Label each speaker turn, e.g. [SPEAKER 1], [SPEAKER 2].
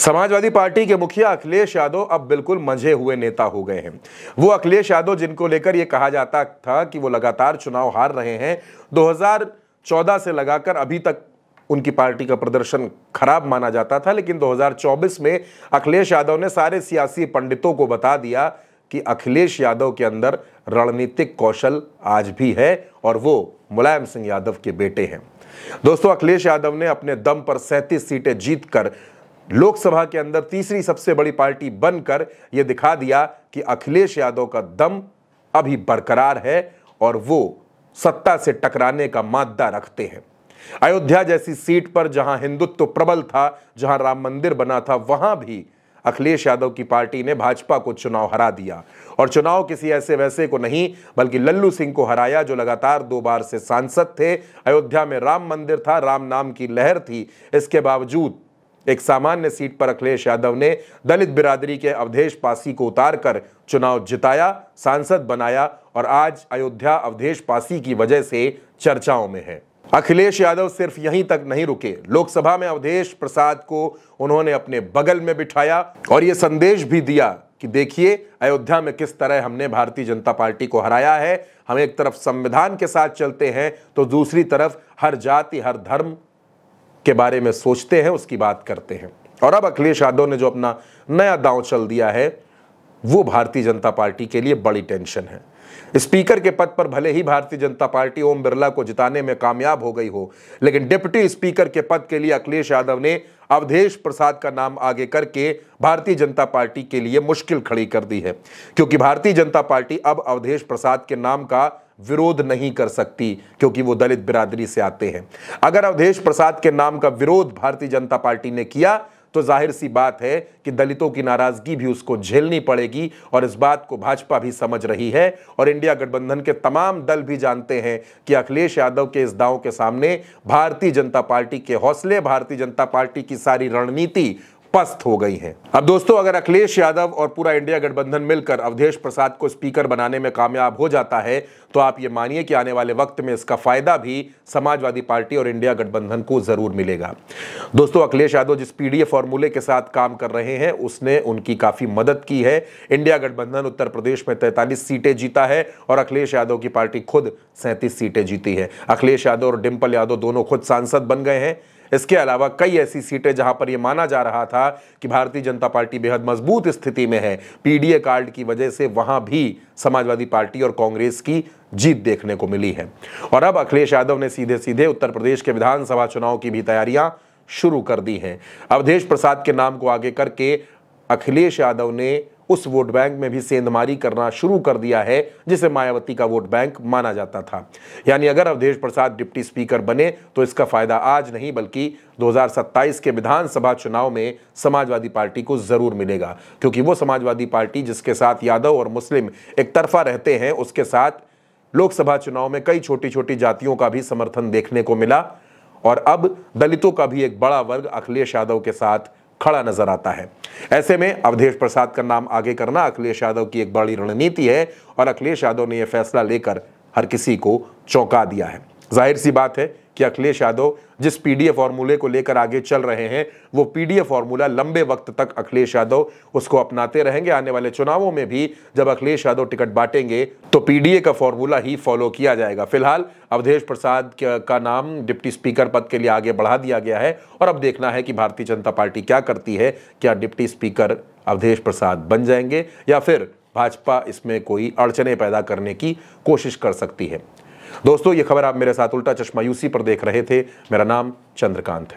[SPEAKER 1] Samajwadi party के मुखिया अखिलेश यादव अब बिल्कुल मंझे हुए नेता हो गए हैं वो अखिलेश यादव जिनको लेकर ये कहा जाता था कि वो लगातार चुनाव हार रहे हैं 2014 से लगाकर अभी तक उनकी पार्टी का प्रदर्शन खराब माना जाता था लेकिन 2024 में अखिलेश यादव ने सारे सियासी पंडितों को बता दिया कि अखिलेश यादव के अंदर रणनीतिक कौशल आज भी है और वो मुलायम सिंह यादव के बेटे हैं दोस्तों अखिलेश यादव ने अपने दम पर सैंतीस सीटें जीतकर लोकसभा के अंदर तीसरी सबसे बड़ी पार्टी बनकर यह दिखा दिया कि अखिलेश यादव का दम अभी बरकरार है और वो सत्ता से टकराने का मादा रखते हैं अयोध्या जैसी सीट पर जहां हिंदुत्व तो प्रबल था जहां राम मंदिर बना था वहां भी अखिलेश यादव की पार्टी ने भाजपा को चुनाव हरा दिया और चुनाव किसी ऐसे वैसे को नहीं बल्कि लल्लू सिंह को हराया जो लगातार दो बार से सांसद थे अयोध्या में राम मंदिर था राम नाम की लहर थी इसके बावजूद एक सामान्य सीट पर अखिलेश यादव ने दलित बिरादरी के अवधेश पासी को उतारकर चुनाव जिताया सांसद बनाया और आज अयोध्या अवधेश पासी की वजह से चर्चाओं में है अखिलेश यादव सिर्फ यहीं तक नहीं रुके लोकसभा में अवधेश प्रसाद को उन्होंने अपने बगल में बिठाया और ये संदेश भी दिया कि देखिए अयोध्या में किस तरह हमने भारतीय जनता पार्टी को हराया है हम एक तरफ संविधान के साथ चलते हैं तो दूसरी तरफ हर जाति हर धर्म के बारे में सोचते हैं उसकी बात करते हैं और अब अखिलेश यादव ने जो अपना नया दांव चल दिया है वो भारतीय जनता पार्टी के लिए बड़ी टेंशन है स्पीकर के पद पर भले ही भारतीय जनता पार्टी ओम बिरला को जिताने में कामयाब हो गई हो लेकिन डिप्टी स्पीकर के पद के लिए अखिलेश यादव ने अवधेश प्रसाद का नाम आगे करके भारतीय जनता पार्टी के लिए मुश्किल खड़ी कर दी है क्योंकि भारतीय जनता पार्टी अब अवधेश प्रसाद के नाम का विरोध नहीं कर सकती क्योंकि वो दलित बिरादरी से आते हैं अगर अवधेश प्रसाद के नाम का विरोध भारतीय जनता पार्टी ने किया तो जाहिर सी बात है कि दलितों की नाराजगी भी उसको झेलनी पड़ेगी और इस बात को भाजपा भी समझ रही है और इंडिया गठबंधन के तमाम दल भी जानते हैं कि अखिलेश यादव के इस दाव के सामने भारतीय जनता पार्टी के हौसले भारतीय जनता पार्टी की सारी रणनीति पस्त हो गई हैं अब दोस्तों अगर अखिलेश यादव और पूरा इंडिया गठबंधन मिलकर अवधेश प्रसाद को स्पीकर बनाने में कामयाब हो जाता है तो आप ये मानिए कि आने वाले वक्त में इसका फायदा भी समाजवादी पार्टी और इंडिया गठबंधन को जरूर मिलेगा दोस्तों अखिलेश यादव जिस पीडीएफ फॉर्मूले के साथ काम कर रहे हैं उसने उनकी काफी मदद की है इंडिया गठबंधन उत्तर प्रदेश में तैतालीस सीटें जीता है और अखिलेश यादव की पार्टी खुद सैंतीस सीटें जीती है अखिलेश यादव और डिम्पल यादव दोनों खुद सांसद बन गए हैं इसके अलावा कई ऐसी सीटें जहां पर यह माना जा रहा था कि भारतीय जनता पार्टी बेहद मजबूत स्थिति में है पीडीए कार्ड की वजह से वहां भी समाजवादी पार्टी और कांग्रेस की जीत देखने को मिली है और अब अखिलेश यादव ने सीधे सीधे उत्तर प्रदेश के विधानसभा चुनाव की भी तैयारियां शुरू कर दी हैं अवधेश प्रसाद के नाम को आगे करके अखिलेश यादव ने उस वोट बैंक में भी सेंधमारी करना शुरू कर दिया है जिसे मायावती का वोट बैंक माना जाता था यानी अगर अवधेश प्रसाद डिप्टी स्पीकर बने तो इसका फायदा आज नहीं बल्कि 2027 के विधानसभा चुनाव में समाजवादी पार्टी को जरूर मिलेगा क्योंकि वो समाजवादी पार्टी जिसके साथ यादव और मुस्लिम एक तरफा रहते हैं उसके साथ लोकसभा चुनाव में कई छोटी छोटी जातियों का भी समर्थन देखने को मिला और अब दलितों का भी एक बड़ा वर्ग अखिलेश यादव के साथ खड़ा नजर आता है ऐसे में अवधेश प्रसाद का नाम आगे करना अखिलेश यादव की एक बड़ी रणनीति है और अखिलेश यादव ने यह फैसला लेकर हर किसी को चौंका दिया है जाहिर सी बात है कि अखिलेश यादव जिस पीडीए फार्मूले को लेकर आगे चल रहे हैं वो पीडीए फार्मूला लंबे वक्त तक अखिलेश यादव उसको अपनाते रहेंगे आने वाले चुनावों में भी जब अखिलेश यादव टिकट बांटेंगे तो पीडीए का फार्मूला ही फॉलो किया जाएगा फिलहाल अवधेश प्रसाद का नाम डिप्टी स्पीकर पद के लिए आगे बढ़ा दिया गया है और अब देखना है कि भारतीय जनता पार्टी क्या करती है क्या डिप्टी स्पीकर अवधेश प्रसाद बन जाएंगे या फिर भाजपा इसमें कोई अड़चने पैदा करने की कोशिश कर सकती है दोस्तों ये खबर आप मेरे साथ उल्टा चश्मा यूसी पर देख रहे थे मेरा नाम चंद्रकांत है